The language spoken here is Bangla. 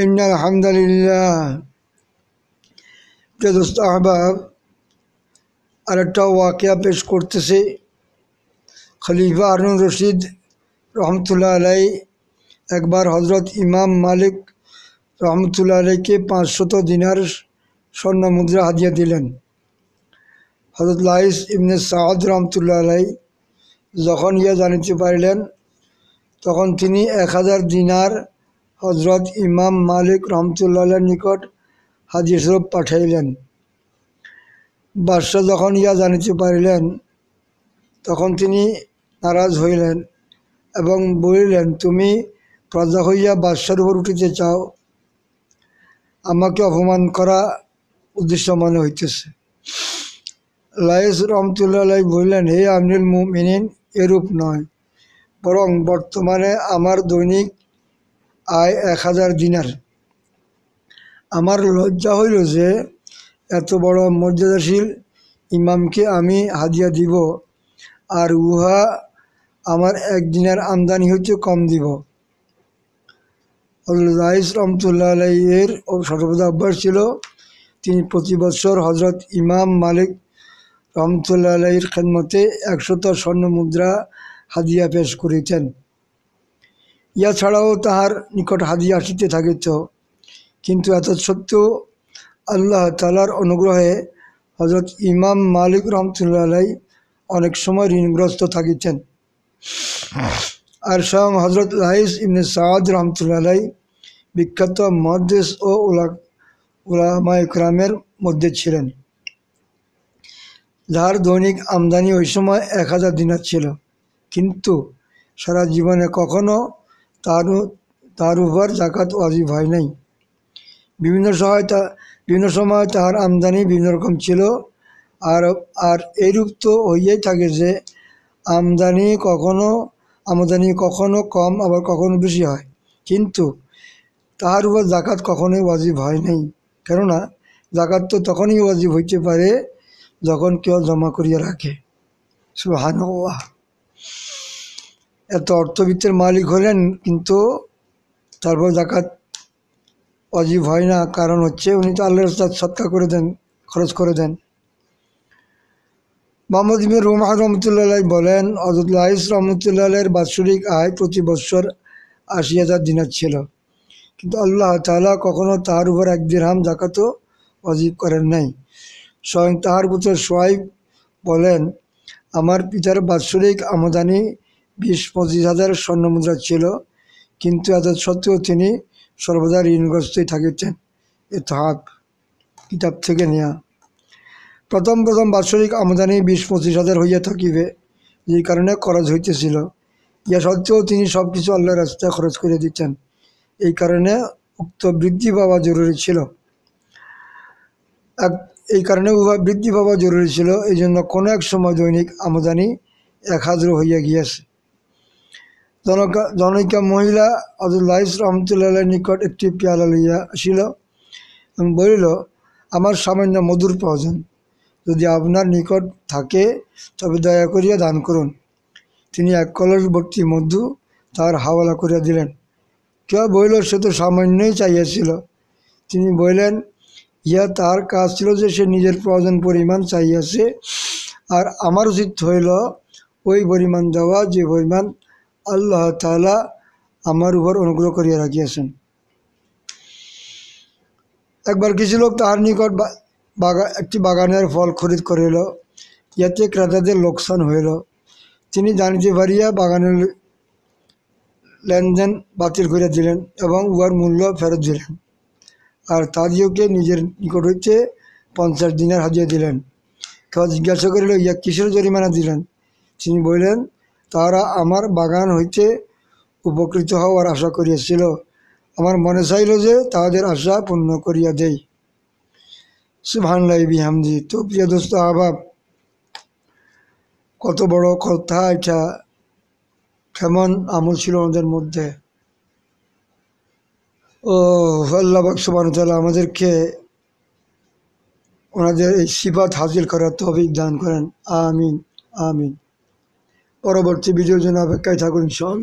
ইন আলহামদুলিল্লাহ দোস্ত আহবাব আরেকটা ওয়াকিয়া পেশ করতেছে খলিফা আরুন রশিদ রহমতুল্লাহ আলাই একবার হজরত ইমাম মালিক রহমতুল্লাহ আলাইকে পাঁচশত দিনার স্বর্ণ মুদ্রা হাদিয়া দিলেন হজরত লাইস ইমনে সাহদ রহমতুল্লাহ আলাই যখন ইয়া জানিতে পারিলেন তখন তিনি এক হাজার দিনার হজরত ইমাম মালিক রহমতুল্লাহ নিকট সরফ পাঠাইলেন বাদশাহ যখন ইয়া জানিতে পারিলেন তখন তিনি নারাজ হইলেন এবং বলিলেন তুমি প্রজা হইয়া বাদশার উপর উঠিতে চাও আমাকে অপমান করা উদ্দেশ্য মনে হইতেছে লাইস রহমতুল্লাহ বললেন হে আমিনুল মুমিনিন এরূপ নয় বরং বর্তমানে আমার দৈনিক আয় এক হাজার দিনার আমার লজ্জা হইল যে এত বড় মর্যাদাশীল ইমামকে আমি হাদিয়া দিব আর উহা আমার এক দিনের আমদানি হইতে কম দিব হজরতাইস রহমতুল্লাহ আলাইয়ের সর্বদা অভ্যাস ছিল তিনি প্রতি বছর হজরত ইমাম মালিক রহমতুল্লাহ আলাইয়ের খেদমতে একশত স্বর্ণ মুদ্রা হাদিয়া পেশ করিতেন ইয়া ছাড়াও তাহার নিকট হাদিয়া আসিতে থাকিত কিন্তু এত সত্ত্বেও আল্লাহ তালার অনুগ্রহে হজরত ইমাম মালিক রহমতুল্লাহ অনেক সময় ঋণগ্রস্ত থাকিতেন আর স্বয়ং হজরত লাইস ইবনে সাদ রহমতুল্লাহ বিখ্যাত মহাদেশ ও উলা উলামা ইকরামের মধ্যে ছিলেন যার দৈনিক আমদানি ওই সময় এক হাজার দিনার ছিল কিন্তু সারা জীবনে কখনো তারও তার উপর জাকাত ওয়াজিব হয় নাই বিভিন্ন সহায়তা বিভিন্ন সময় তাহার আমদানি বিভিন্ন রকম ছিল আর আর এরূপ তো হইয়াই থাকে যে আমদানি কখনো আমদানি কখনো কম আবার কখনো বেশি হয় কিন্তু তাহার উপর জাকাত কখনোই ওয়াজিব হয় নাই কেননা জাকাত তো তখনই ওয়াজিব হইতে পারে যখন কেউ জমা করিয়া রাখে হানো এত অর্থবিত্তের মালিক হলেন কিন্তু তারপর জাকাত অজীব হয় না কারণ হচ্ছে উনি তো আল্লাহ রাস্তার করে দেন খরচ করে দেন মোহাম্মদ ইবিন রুমাহ রহমতুল্লাহ বলেন হজরতুল্লাহ রহমতুল্লাহের বাৎসরিক আয় প্রতি বছর আশি হাজার দিনার ছিল কিন্তু আল্লাহ তালা কখনও তাহার উপর এক দিরহাম জাকাতও অজীব করেন নাই স্বয়ং তাহার পুত্র সোয়াইব বলেন আমার পিতার বাৎসরিক আমদানি বিশ পঁচিশ হাজার স্বর্ণমুদ্রা ছিল কিন্তু এত সত্ত্বেও তিনি সর্বদা ঋণগ্রস্তই থাকিতেন এ থাক কিতাব থেকে নেয়া প্রথম প্রথম বাৎসরিক আমদানি বিশ পঁচিশ হাজার হইয়া থাকিবে যে কারণে খরচ হইতেছিল ইয়া সত্ত্বেও তিনি সব কিছু আল্লাহ রাস্তায় খরচ করে দিতেন এই কারণে উক্ত বৃদ্ধি পাওয়া জরুরি ছিল এক এই কারণে উভয় বৃদ্ধি পাওয়া জরুরি ছিল এই জন্য কোনো এক সময় দৈনিক আমদানি এক হাজার হইয়া গিয়াছে জনৈকা মহিলা আবদুল্লাহিস রহমতুল্লাহ নিকট একটি পেয়ালা লইয়া আসিল এবং বলিল আমার সামান্য মধুর প্রয়োজন যদি আপনার নিকট থাকে তবে দয়া করিয়া দান করুন তিনি এক কলসবর্তী মধু তার হাওয়ালা করিয়া দিলেন কেউ বলিল সে তো সামান্যই চাইয়াছিল তিনি বললেন ইয়া তার কাজ ছিল যে সে নিজের প্রয়োজন পরিমাণ চাইয়াছে আর আমার উচিত হইল ওই পরিমাণ দেওয়া যে পরিমাণ আল্লাহ তালা আমার উপর অনুগ্রহ করিয়া রাখিয়াছেন একবার কিছু লোক তাহার নিকট বাগা একটি বাগানের ফল খরিদ করিল ইয়াতে ক্রেতাদের লোকসান হইল তিনি জানিতে পারিয়া বাগানের লেনদেন বাতিল করিয়া দিলেন এবং উহার মূল্য ফেরত দিলেন আর তাদিওকে নিজের নিকট হইতে পঞ্চাশ দিনার হাজিয়া দিলেন কেউ জিজ্ঞাসা করিল ইয়া কিসের জরিমানা দিলেন তিনি বললেন তারা আমার বাগান হইতে উপকৃত হওয়ার আশা করিয়াছিল আমার মনে চাইল যে তাদের আশা পূর্ণ করিয়া দেই সুভানলাই বিহামজি তো প্রিয় দোস্ত আভাব কত বড় কথা এটা কেমন আমল ছিল আমাদের মধ্যে ও আল্লাহ তালা আমাদেরকে ওনাদের এই সিফাত হাজির করার তো দান করেন আমিন আমিন পরবর্তী ভিডিওর জন্য অপেক্ষায় থাকুন সন